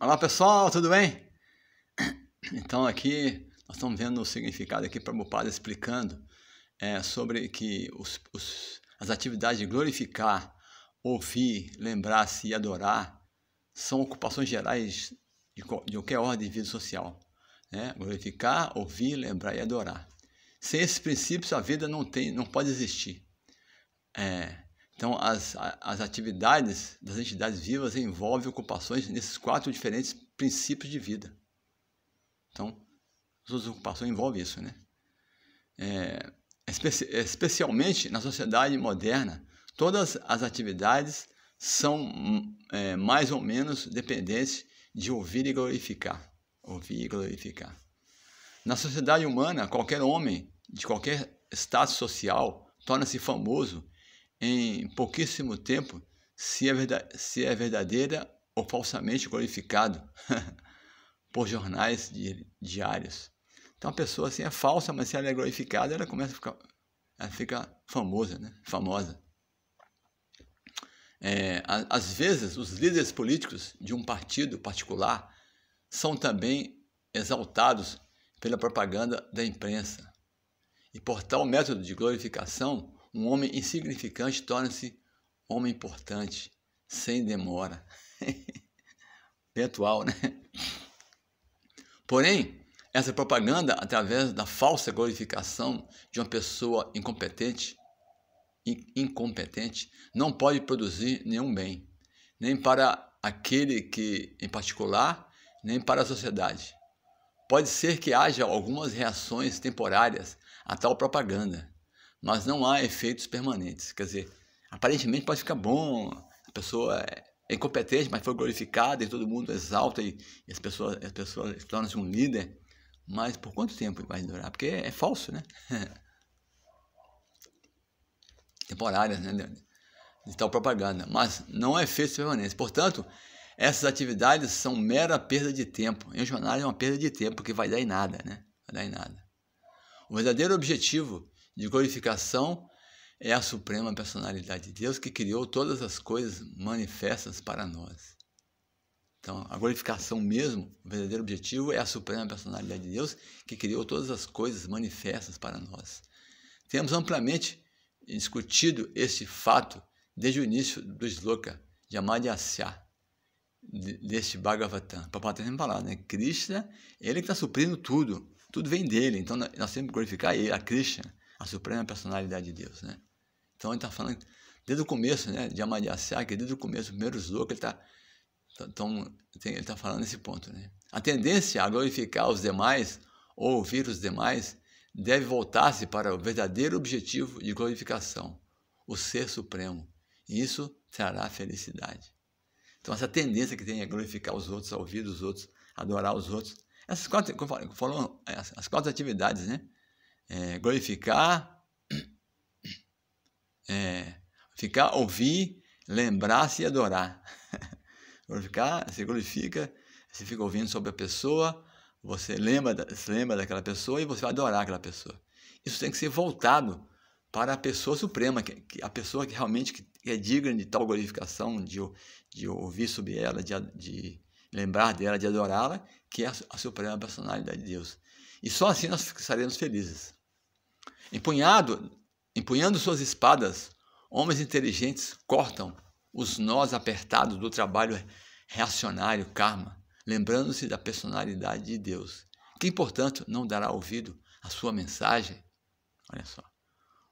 Olá pessoal, tudo bem? Então aqui nós estamos vendo o significado aqui para o padre explicando é, sobre que os, os, as atividades de glorificar, ouvir, lembrar-se e adorar são ocupações gerais de, de qualquer ordem de vida social. Né? Glorificar, ouvir, lembrar e adorar. Sem esses princípios a vida não tem, não pode existir. É, então, as, as atividades das entidades vivas envolvem ocupações nesses quatro diferentes princípios de vida. Então, as outras ocupações envolvem isso, né? É, especialmente na sociedade moderna, todas as atividades são é, mais ou menos dependentes de ouvir e glorificar. Ouvir e glorificar. Na sociedade humana, qualquer homem de qualquer status social torna-se famoso em pouquíssimo tempo se é, verdade, se é verdadeira ou falsamente glorificado por jornais di, diários. Então a pessoa assim é falsa, mas se ela é glorificada, ela começa a ficar ela fica famosa, né? Famosa. É, a, às vezes os líderes políticos de um partido particular são também exaltados pela propaganda da imprensa. E por tal método de glorificação, um homem insignificante torna-se homem importante, sem demora. Eventual, né? Porém, essa propaganda, através da falsa glorificação de uma pessoa incompetente, incompetente, não pode produzir nenhum bem, nem para aquele que em particular, nem para a sociedade. Pode ser que haja algumas reações temporárias a tal propaganda, mas não há efeitos permanentes. Quer dizer, aparentemente pode ficar bom, a pessoa é, é incompetente, mas foi glorificada e todo mundo exalta e, e as pessoas, as pessoas tornam-se um líder. Mas por quanto tempo vai durar? Porque é, é falso, né? Temporárias, né? De tal propaganda. Mas não há efeitos permanentes. Portanto, essas atividades são mera perda de tempo. Em jornal é uma perda de tempo que vai dar em nada, né? Vai dar em nada. O verdadeiro objetivo de glorificação é a suprema personalidade de Deus que criou todas as coisas manifestas para nós. Então, a glorificação mesmo, o verdadeiro objetivo é a suprema personalidade de Deus que criou todas as coisas manifestas para nós. Temos amplamente discutido este fato desde o início do Sloka de Amadhyasya, deste Bhagavatam. O tem sempre falado, né? Krishna, ele que está suprindo tudo. Tudo vem dele. Então, nós temos que glorificar ele, a Krishna a suprema personalidade de Deus, né? Então ele está falando desde o começo, né, de Amadhyasaka, desde o começo, primeiro Zoka, ele está então, ele está falando nesse ponto, né? A tendência a glorificar os demais ou ouvir os demais deve voltar-se para o verdadeiro objetivo de glorificação, o ser supremo. E isso trará felicidade. Então, essa tendência que tem a é glorificar os outros, a ouvir os outros, adorar os outros, essas quatro, como falou, é, as quatro atividades, né? é, glorificar, é, é, ficar, ouvir, lembrar-se e adorar. glorificar, glorifica, você fica ouvindo sobre a pessoa, você lembra, se lembra daquela pessoa e você vai adorar aquela pessoa. Isso tem que ser voltado para a pessoa suprema, que, que a pessoa que realmente que é digna de tal glorificação, de, de ouvir sobre ela, de, de lembrar dela, de adorá-la, que é a, a suprema personalidade de Deus. E só assim nós estaremos felizes. Empunhado, empunhando suas espadas, homens inteligentes cortam os nós apertados do trabalho reacionário karma, lembrando-se da personalidade de Deus, quem, portanto, não dará ouvido à sua mensagem. Olha só.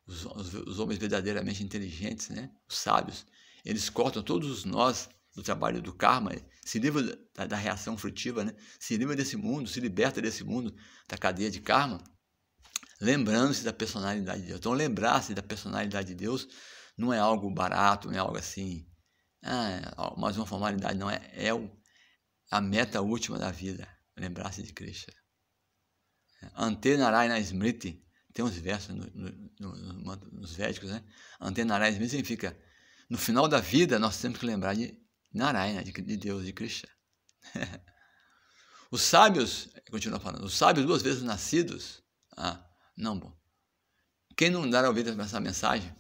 Os, os, os homens verdadeiramente inteligentes, né? os sábios, eles cortam todos os nós do trabalho do karma, se livra da, da reação frutiva, né? se livra desse mundo, se liberta desse mundo, da cadeia de karma lembrando-se da personalidade de Deus. Então, lembrar-se da personalidade de Deus não é algo barato, não é algo assim, ah, mais uma formalidade, não é. É a meta última da vida, lembrar-se de Krishna. Antenarayana Smriti, tem uns versos no, no, no, nos Védicos, né? Antenarayana Smriti significa, no final da vida nós temos que lembrar de Narayana, de, de Deus, de Krishna. os sábios, continua falando, os sábios duas vezes nascidos, ah, não, bom. Quem não dar ouvido a essa mensagem,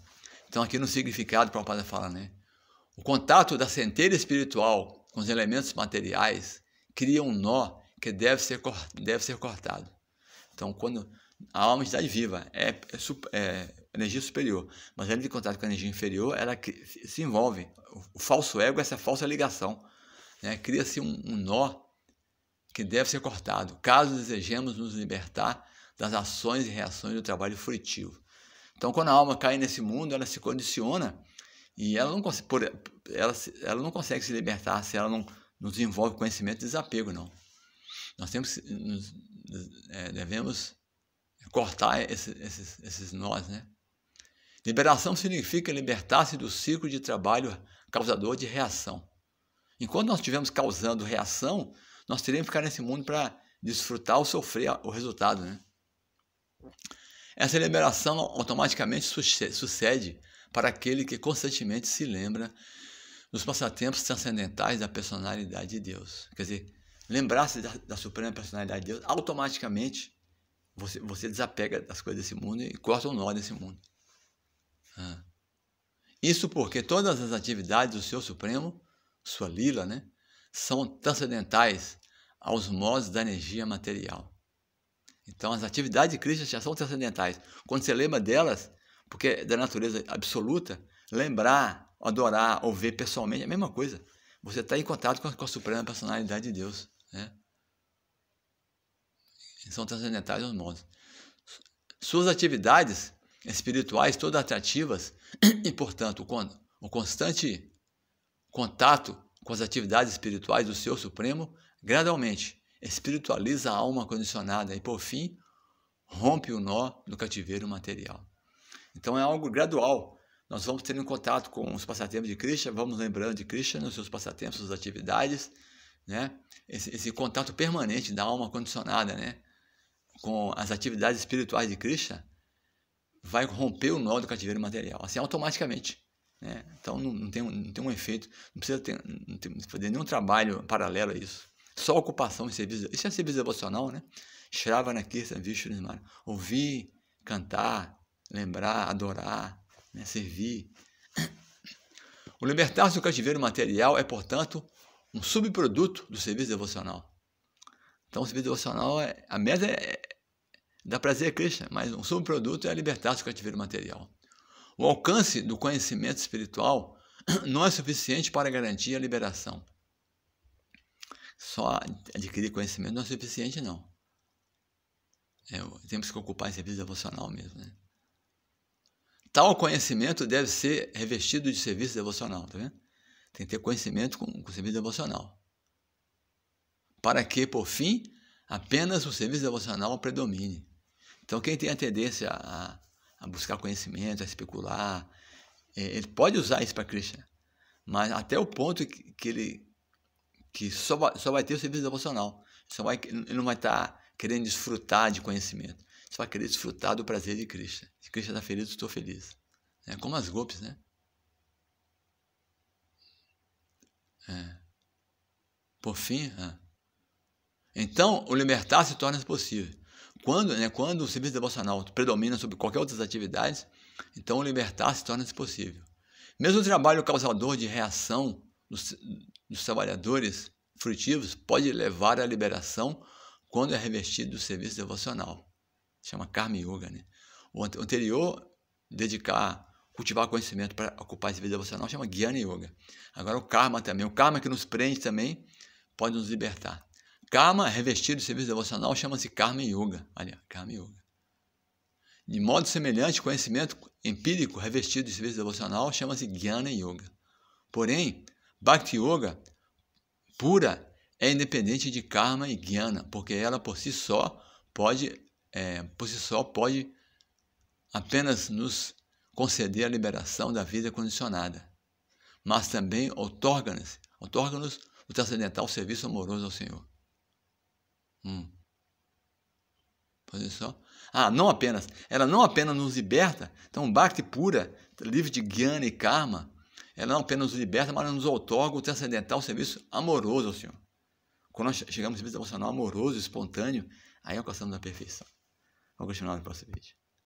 então aqui no significado, para o Padre fala, né? O contato da centelha espiritual com os elementos materiais cria um nó que deve ser, deve ser cortado. Então, quando a alma está viva é, é, é, energia superior, mas ela de contato com a energia inferior, ela se envolve. O, falso ego, essa falsa ligação, né? cria-se um, um nó que deve ser cortado. Caso desejemos nos libertar das ações e reações do trabalho frutivo. Então, quando a alma cai nesse mundo, ela se condiciona e ela não, por, ela, ela não consegue se libertar se ela não, não desenvolve conhecimento de desapego, não. Nós temos, nos, é, devemos cortar esse, esses, esses nós, né? Liberação significa libertar-se do ciclo de trabalho causador de reação. Enquanto nós estivermos causando reação, nós teremos que ficar nesse mundo para desfrutar ou sofrer o resultado, né? Essa liberação automaticamente sucede para aquele que constantemente se lembra dos passatempos transcendentais da personalidade de Deus. Quer dizer, lembrar-se da, da, suprema personalidade de Deus, automaticamente você, você desapega das coisas desse mundo e corta o um nó desse mundo. Ah. Isso porque todas as atividades do seu Supremo, sua lila, né, são transcendentais aos modos da energia material. Então, as atividades críticas já são transcendentais. Quando você lembra delas, porque é da natureza absoluta, lembrar, adorar ou ver pessoalmente é a mesma coisa. Você está em contato com a, com a, suprema personalidade de Deus. Né? São transcendentais os modos. Suas atividades espirituais, todas atrativas, e, portanto, o, o constante contato com as atividades espirituais do seu Supremo, gradualmente espiritualiza a alma condicionada e, por fim, rompe o nó do cativeiro material. Então é algo gradual. Nós vamos tendo contato com os passatempos de Krishna, vamos lembrando de Krishna nos seus passatempos, suas atividades, né? Esse, esse contato permanente da alma condicionada, né? Com as atividades espirituais de Krishna, vai romper o nó do cativeiro material, assim automaticamente. Né? Então não, não, tem, não tem um efeito, não precisa ter, não tem, fazer nenhum trabalho paralelo a isso. Só ocupação e serviço. Isso é serviço devocional, né? Shravana Kirtan Vishnu Nirmana. Ouvir, cantar, lembrar, adorar, né? servir. O libertar-se do cativeiro material é, portanto, um subproduto do serviço devocional. Então, o serviço devocional, é, a meta é, é, dá prazer a Cristo, mas um subproduto é libertar-se do cativeiro material. O alcance do conhecimento espiritual não é suficiente para garantir a liberação só adquirir conhecimento não é suficiente, não. É, temos que ocupar esse serviço devocional mesmo, né? Tal conhecimento deve ser revestido de serviço devocional, tá vendo? Tem que ter conhecimento com, com serviço devocional. Para que, por fim, apenas o serviço devocional predomine. Então, quem tem a tendência a, a buscar conhecimento, a especular, é, ele pode usar isso para Krishna, mas até o ponto que, que ele que só vai, só vai ter o serviço devocional. só vai, não vai estar tá querendo desfrutar de conhecimento. só vai querer desfrutar do prazer de Cristo. Se Cristo está feliz, eu estou feliz. É como as golpes, né? É. Por fim, é. então o libertar se torna possível. Quando, né, quando o serviço devocional predomina sobre qualquer outras atividades, então o libertar se torna possível. Mesmo o trabalho causador de reação dos trabalhadores frutivos pode levar à liberação quando é revestido do serviço devocional. Chama Karma Yoga. Né? O anterior, dedicar, cultivar conhecimento para ocupar esse serviço devocional, chama Jnana Yoga. Agora o Karma também. O Karma que nos prende também pode nos libertar. Karma revestido do serviço devocional chama-se Karma Yoga. Olha, Karma Yoga. De modo semelhante, conhecimento empírico revestido de serviço devocional chama-se Jnana Yoga. Porém, Bhakti Yoga pura é independente de karma e jnana, porque ela por si só pode, é, por si só pode apenas nos conceder a liberação da vida condicionada, mas também otorga nos o transcendental serviço amoroso ao Senhor. Hum. Fazer só. Ah, não apenas. Ela não apenas nos liberta, então Bhakti pura, livre de jnana e karma, ela é, não apenas nos liberta, mas nos outorga o transcendental serviço amoroso ao Senhor. Quando nós chegamos ao serviço devocional amoroso, espontâneo, aí alcançamos a perfeição. Vamos continuar no próximo vídeo.